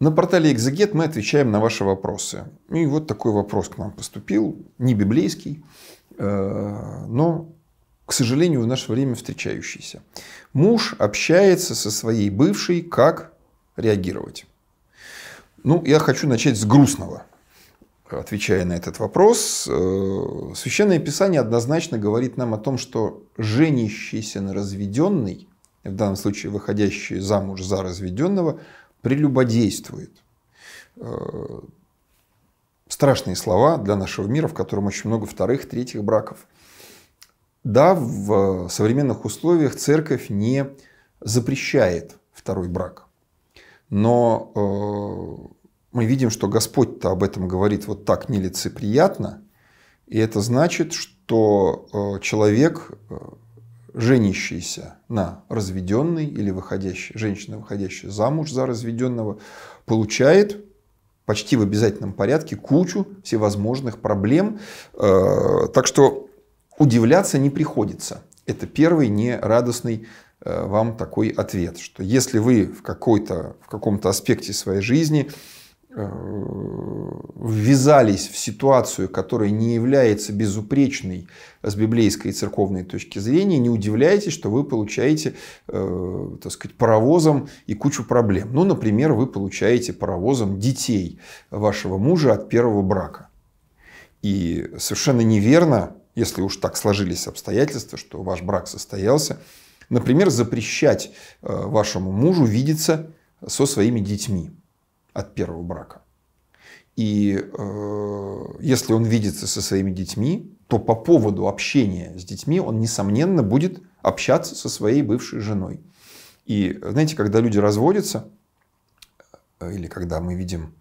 На портале Экзегет мы отвечаем на ваши вопросы. И вот такой вопрос к нам поступил, не библейский, э, но, к сожалению, в наше время встречающийся. Муж общается со своей бывшей, как реагировать? Ну, я хочу начать с грустного. Отвечая на этот вопрос, э, Священное Писание однозначно говорит нам о том, что женящийся на разведенный, в данном случае выходящий замуж за разведенного, прелюбодействует. Э, страшные слова для нашего мира, в котором очень много вторых, третьих браков. Да, в современных условиях церковь не запрещает второй брак. Но э, мы видим, что Господь-то об этом говорит вот так нелицеприятно, и это значит, что э, человек женящийся на разведенной или выходящей, женщина, выходящая замуж за разведенного, получает почти в обязательном порядке кучу всевозможных проблем. Э, так что удивляться не приходится. Это первый нерадостный э, вам такой ответ, что если вы в, какой-то, в каком-то аспекте своей жизни э, ввязались в ситуацию, которая не является безупречной с библейской и церковной точки зрения, не удивляйтесь, что вы получаете, э, так сказать, паровозом и кучу проблем. Ну, например, вы получаете паровозом детей вашего мужа от первого брака. И совершенно неверно, если уж так сложились обстоятельства, что ваш брак состоялся, например, запрещать э, вашему мужу видеться со своими детьми от первого брака. И э, если он видится со своими детьми, то по поводу общения с детьми он, несомненно, будет общаться со своей бывшей женой. И знаете, когда люди разводятся, э, или когда мы видим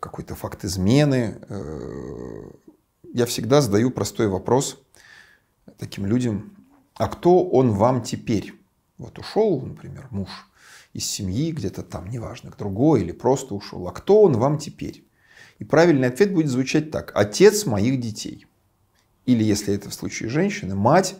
какой-то факт измены, э, я всегда задаю простой вопрос таким людям, а кто он вам теперь? Вот ушел, например, муж из семьи где-то там, неважно, к другой или просто ушел, а кто он вам теперь? И правильный ответ будет звучать так. Отец моих детей. Или, если это в случае женщины, мать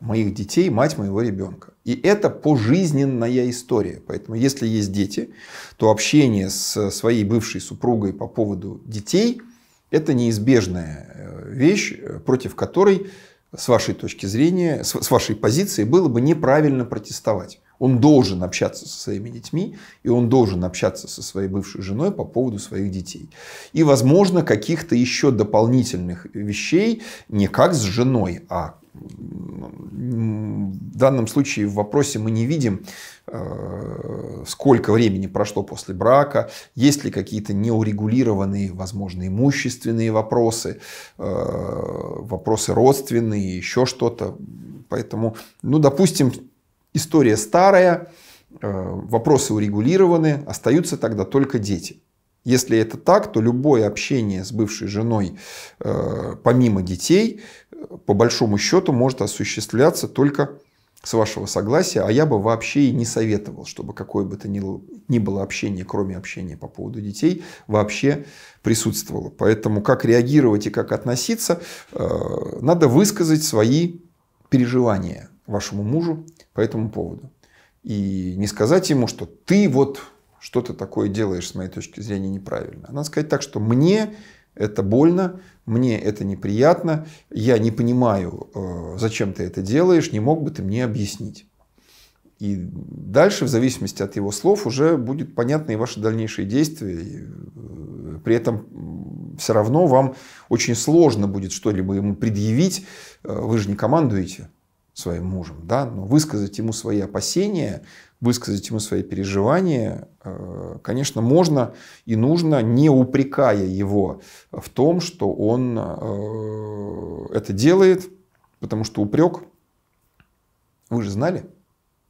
моих детей, мать моего ребенка. И это пожизненная история. Поэтому если есть дети, то общение с своей бывшей супругой по поводу детей – это неизбежная э, вещь, э, против которой, с вашей точки зрения, с вашей позиции, было бы неправильно протестовать. Он должен общаться со своими детьми, и он должен общаться со своей бывшей женой по поводу своих детей. И, возможно, каких-то еще дополнительных вещей не как с женой, а в данном случае в вопросе мы не видим, э, сколько времени прошло после брака, есть ли какие-то неурегулированные, возможно, имущественные вопросы, э, вопросы родственные, еще что-то. Поэтому, ну, допустим, история старая, э, вопросы урегулированы, остаются тогда только дети. Если это так, то любое общение с бывшей женой, э, помимо детей, по большому счету может осуществляться только с вашего согласия, а я бы вообще и не советовал, чтобы какое бы то ни было общение, кроме общения по поводу детей, вообще присутствовало. Поэтому как реагировать и как относиться, э, надо высказать свои переживания вашему мужу по этому поводу. И не сказать ему, что ты вот что-то такое делаешь, с моей точки зрения, неправильно. А надо сказать так, что мне это больно, мне это неприятно, я не понимаю, э, зачем ты это делаешь, не мог бы ты мне объяснить. И дальше, в зависимости от его слов, уже будет понятно и ваши дальнейшие действия. Э, при этом все равно вам очень сложно будет что-либо ему предъявить. Э, вы же не командуете своим мужем, да, но высказать ему свои опасения, высказать ему свои переживания, э, конечно, можно и нужно, не упрекая его в том, что он э, это делает, потому что упрек, вы же знали,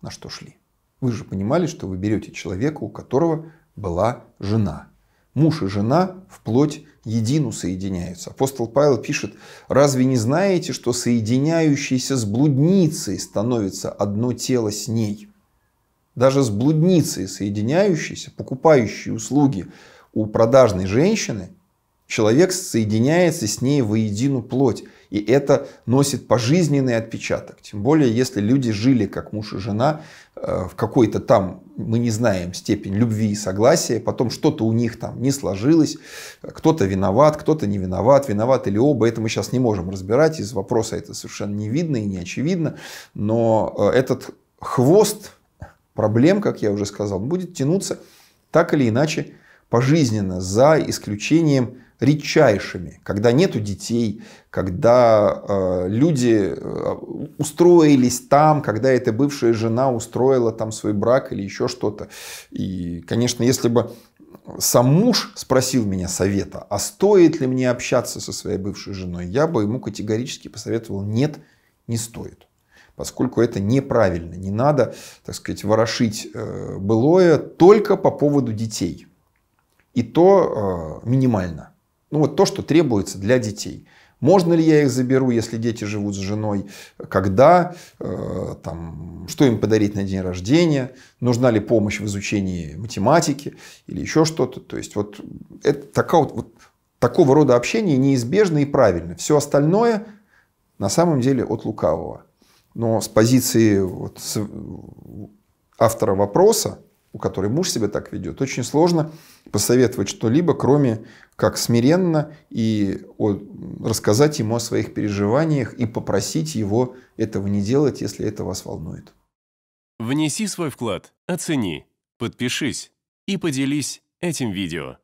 на что шли. Вы же понимали, что вы берете человека, у которого была жена – муж и жена вплоть едину соединяются. Апостол Павел пишет, «Разве не знаете, что соединяющийся с блудницей становится одно тело с ней?» Даже с блудницей соединяющийся, покупающий услуги у продажной женщины – Человек соединяется с ней воедину плоть, и это носит пожизненный отпечаток. Тем более, если люди жили как муж и жена э, в какой-то там, мы не знаем, степень любви и согласия, потом что-то у них там не сложилось, кто-то виноват, кто-то не виноват, виноват или оба, это мы сейчас не можем разбирать, из вопроса это совершенно не видно и не очевидно, но э, этот хвост проблем, как я уже сказал, будет тянуться так или иначе пожизненно, за исключением редчайшими, когда нету детей, когда э, люди э, устроились там, когда эта бывшая жена устроила там свой брак или еще что-то. И, конечно, если бы сам муж спросил меня совета, а стоит ли мне общаться со своей бывшей женой, я бы ему категорически посоветовал, нет, не стоит. Поскольку это неправильно, не надо, так сказать, ворошить э, былое только по поводу детей и то э, минимально. Ну вот то, что требуется для детей. Можно ли я их заберу, если дети живут с женой? Когда? Э, там, что им подарить на день рождения? Нужна ли помощь в изучении математики или еще что-то? То есть вот, это, такая, вот, вот такого рода общение неизбежно и правильно. Все остальное на самом деле от лукавого. Но с позиции вот, с автора вопроса у которой муж себя так ведет, очень сложно посоветовать что-либо, кроме как смиренно и о, рассказать ему о своих переживаниях и попросить его этого не делать, если это вас волнует. Внеси свой вклад, оцени, подпишись и поделись этим видео.